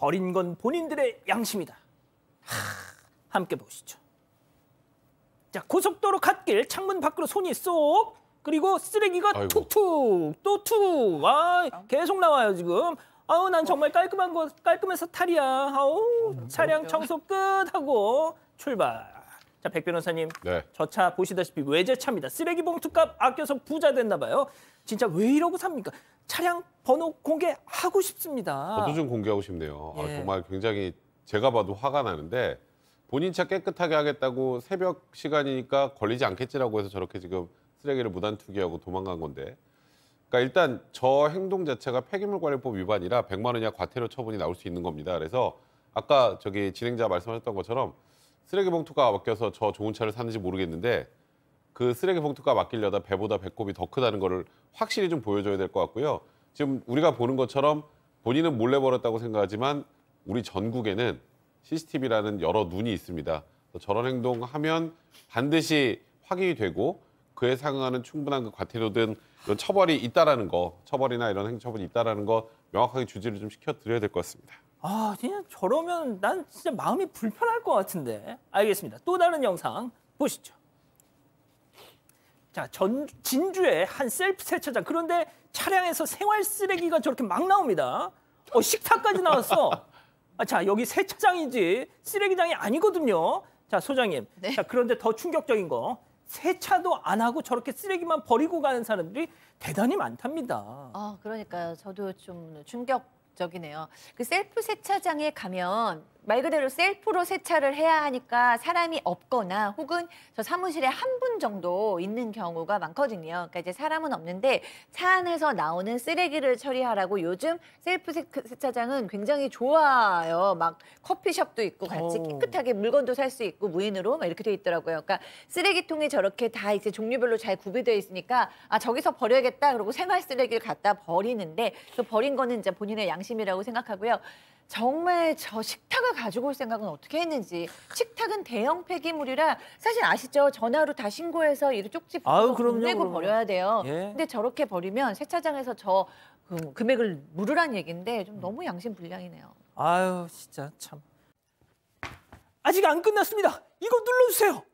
버린 건 본인들의 양심이다. 하, 함께 보시죠. 자, 고속도로 갓길 창문 밖으로 손이 쏙 그리고 쓰레기가 아이고. 툭툭 또 툭. 아, 계속 나와요, 지금. 아우 난 정말 깔끔한 거 깔끔해서 탈이야. 아우 차량 청소 끝 하고 출발. 자, 백 변호사님. 네. 저차 보시다시피 외제차입니다. 쓰레기 봉투값 아껴서 부자 됐나 봐요. 진짜 왜 이러고 삽니까? 차량 번호 공개하고 싶습니다. 저도 좀 공개하고 싶네요. 아, 예. 아, 정말 굉장히 제가 봐도 화가 나는데 본인 차 깨끗하게 하겠다고 새벽 시간이니까 걸리지 않겠지라고 해서 저렇게 지금 쓰레기를 무단 투기하고 도망간 건데 그러니까 일단 저 행동 자체가 폐기물 관리법 위반이라 100만 원 이하 과태료 처분이 나올 수 있는 겁니다. 그래서 아까 저기 진행자 말씀하셨던 것처럼 쓰레기 봉투가 맡겨서 저 좋은 차를 샀는지 모르겠는데 그 쓰레기 봉투가 맡기려다 배보다 배꼽이 더 크다는 것을 확실히 좀 보여줘야 될 것 같고요. 지금 우리가 보는 것처럼 본인은 몰래 벌었다고 생각하지만 우리 전국에는 CCTV라는 여러 눈이 있습니다. 저런 행동하면 반드시 확인이 되고 그에 상응하는 충분한 그 과태료든 이런 처벌이 있다라는 거, 처벌이나 이런 행처벌이 있다라는 거 명확하게 주지를 좀 시켜드려야 될 것 같습니다. 아, 그냥 저러면 난 진짜 마음이 불편할 것 같은데. 알겠습니다. 또 다른 영상 보시죠. 자, 전, 진주에한 셀프 세차장. 그런데 차량에서 생활 쓰레기가 저렇게 막 나옵니다. 어, 식탁까지 나왔어. 아, 자, 여기 세차장이지 쓰레기장이 아니거든요. 자, 소장님. 네. 자, 그런데 더 충격적인 거. 세차도 안 하고 저렇게 쓰레기만 버리고 가는 사람들이 대단히 많답니다. 아, 그러니까요. 저도 좀 충격적이네요. 그 셀프 세차장에 가면 말 그대로 셀프로 세차를 해야 하니까 사람이 없거나 혹은 저 사무실에 한 분 정도 있는 경우가 많거든요. 그러니까 이제 사람은 없는데 차 안에서 나오는 쓰레기를 처리하라고 요즘 셀프 그, 세차장은 굉장히 좋아요. 막 커피숍도 있고 같이 어. 깨끗하게 물건도 살 수 있고 무인으로 막 이렇게 돼 있더라고요. 그러니까 쓰레기통이 저렇게 다 이제 종류별로 잘 구비되어 있으니까 아 저기서 버려야겠다 그러고 생활 쓰레기를 갖다 버리는데 그 버린 거는 이제 본인의 양심이라고 생각하고요. 정말 저 식탁을 가지고 올 생각은 어떻게 했는지 식탁은 대형 폐기물이라 사실 아시죠? 전화로 다 신고해서 이를 쪽집아 내고 버려야 돼요. 예. 근데 저렇게 버리면 세차장에서 저 그, 금액을 물으란 얘기인데 좀 음. 너무 양심 불량이네요. 아유 진짜 참. 아직 안 끝났습니다. 이거 눌러주세요.